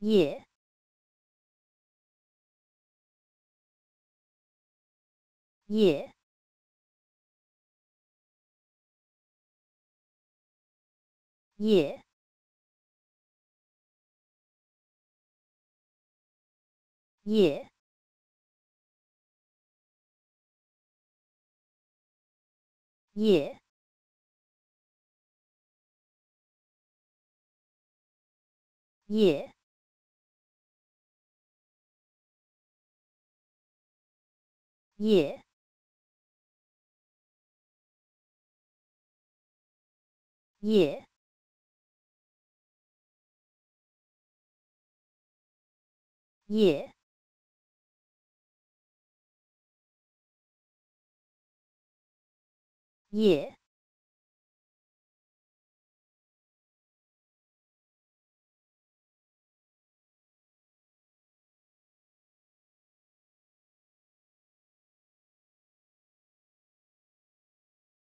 也。也。也。也。也。也。Yeah. Yeah. Yeah.